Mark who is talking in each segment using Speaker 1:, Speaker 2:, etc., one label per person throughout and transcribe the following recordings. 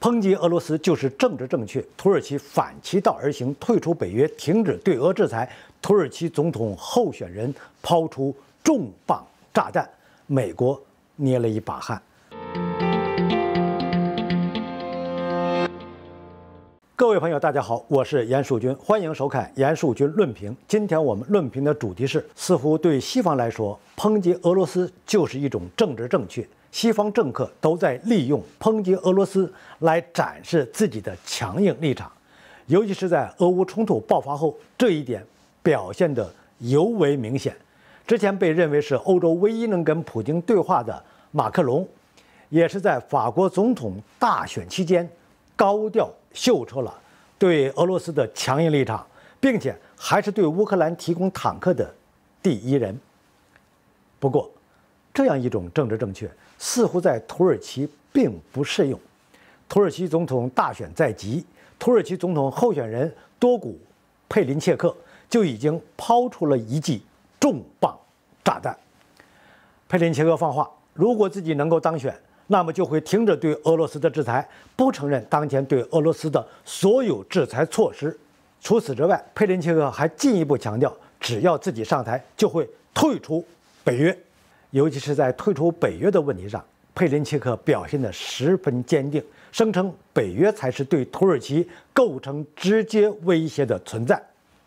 Speaker 1: 抨击俄罗斯就是政治正确。土耳其反其道而行，退出北约，停止对俄制裁。土耳其总统候选人抛出重磅炸弹，美国捏了一把汗。各位朋友，大家好，我是严树军，欢迎收看严树军论评。今天我们论评的主题是：似乎对西方来说，抨击俄罗斯就是一种政治正确。西方政客都在利用抨击俄罗斯来展示自己的强硬立场，尤其是在俄乌冲突爆发后，这一点表现得尤为明显。之前被认为是欧洲唯一能跟普京对话的马克龙，也是在法国总统大选期间。高调秀出了对俄罗斯的强硬立场，并且还是对乌克兰提供坦克的第一人。不过，这样一种政治正确似乎在土耳其并不适用。土耳其总统大选在即，土耳其总统候选人多古佩林切克就已经抛出了一记重磅炸弹。佩林切克放话，如果自己能够当选。那么就会停止对俄罗斯的制裁，不承认当前对俄罗斯的所有制裁措施。除此之外，佩林切克还进一步强调，只要自己上台，就会退出北约。尤其是在退出北约的问题上，佩林切克表现得十分坚定，声称北约才是对土耳其构成直接威胁的存在，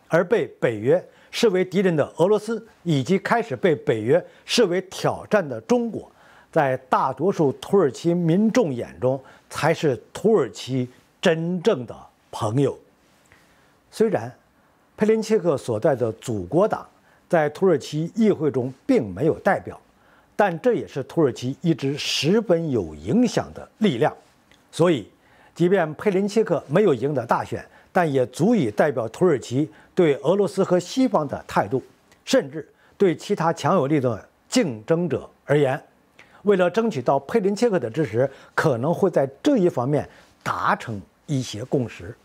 Speaker 1: 而被北约视为敌人的俄罗斯以及开始被北约视为挑战的中国。在大多数土耳其民众眼中，才是土耳其真正的朋友。虽然佩林切克所在的祖国党在土耳其议会中并没有代表，但这也是土耳其一支十分有影响的力量。所以，即便佩林切克没有赢得大选，但也足以代表土耳其对俄罗斯和西方的态度，甚至对其他强有力的竞争者而言。为了争取到佩林切克的支持，可能会在这一方面达成一些共识。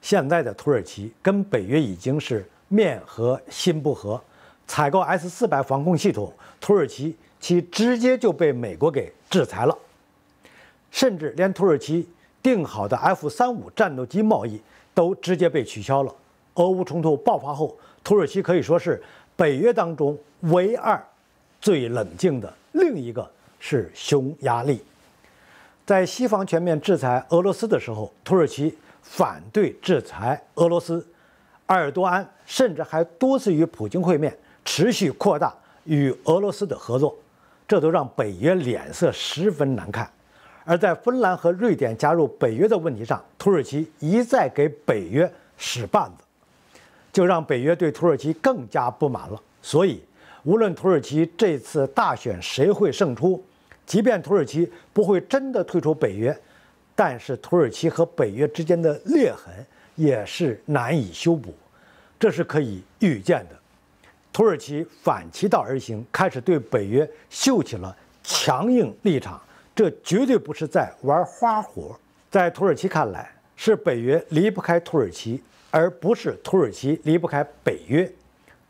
Speaker 1: 现在的土耳其跟北约已经是面和心不和，采购 S 四百防空系统，土耳其其直接就被美国给制裁了，甚至连土耳其定好的 F 三五战斗机贸易都直接被取消了。俄乌冲突爆发后，土耳其可以说是北约当中唯二最冷静的另一个。是匈牙利，在西方全面制裁俄罗斯的时候，土耳其反对制裁俄罗斯，埃尔多安甚至还多次与普京会面，持续扩大与俄罗斯的合作，这都让北约脸色十分难看。而在芬兰和瑞典加入北约的问题上，土耳其一再给北约使绊子，就让北约对土耳其更加不满了。所以，无论土耳其这次大选谁会胜出，即便土耳其不会真的退出北约，但是土耳其和北约之间的裂痕也是难以修补，这是可以预见的。土耳其反其道而行，开始对北约秀起了强硬立场，这绝对不是在玩花活。在土耳其看来，是北约离不开土耳其，而不是土耳其离不开北约。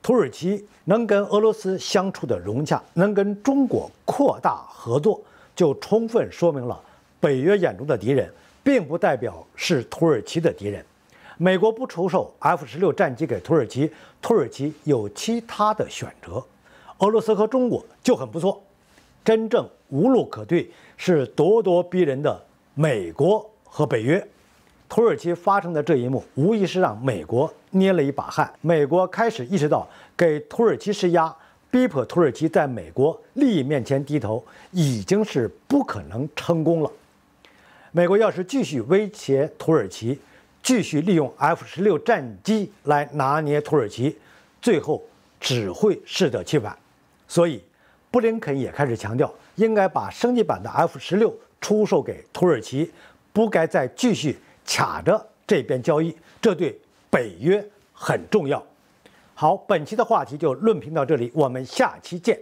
Speaker 1: 土耳其能跟俄罗斯相处的融洽，能跟中国扩大合作，就充分说明了北约眼中的敌人，并不代表是土耳其的敌人。美国不出售 F 十六战机给土耳其，土耳其有其他的选择。俄罗斯和中国就很不错。真正无路可退、是咄咄逼人的美国和北约。土耳其发生的这一幕，无疑是让美国捏了一把汗。美国开始意识到，给土耳其施压，逼迫土耳其在美国利益面前低头，已经是不可能成功了。美国要是继续威胁土耳其，继续利用 F 十六战机来拿捏土耳其，最后只会适得其反。所以，布林肯也开始强调，应该把升级版的 F 十六出售给土耳其，不该再继续。卡着这边交易，这对北约很重要。好，本期的话题就论评到这里，我们下期见。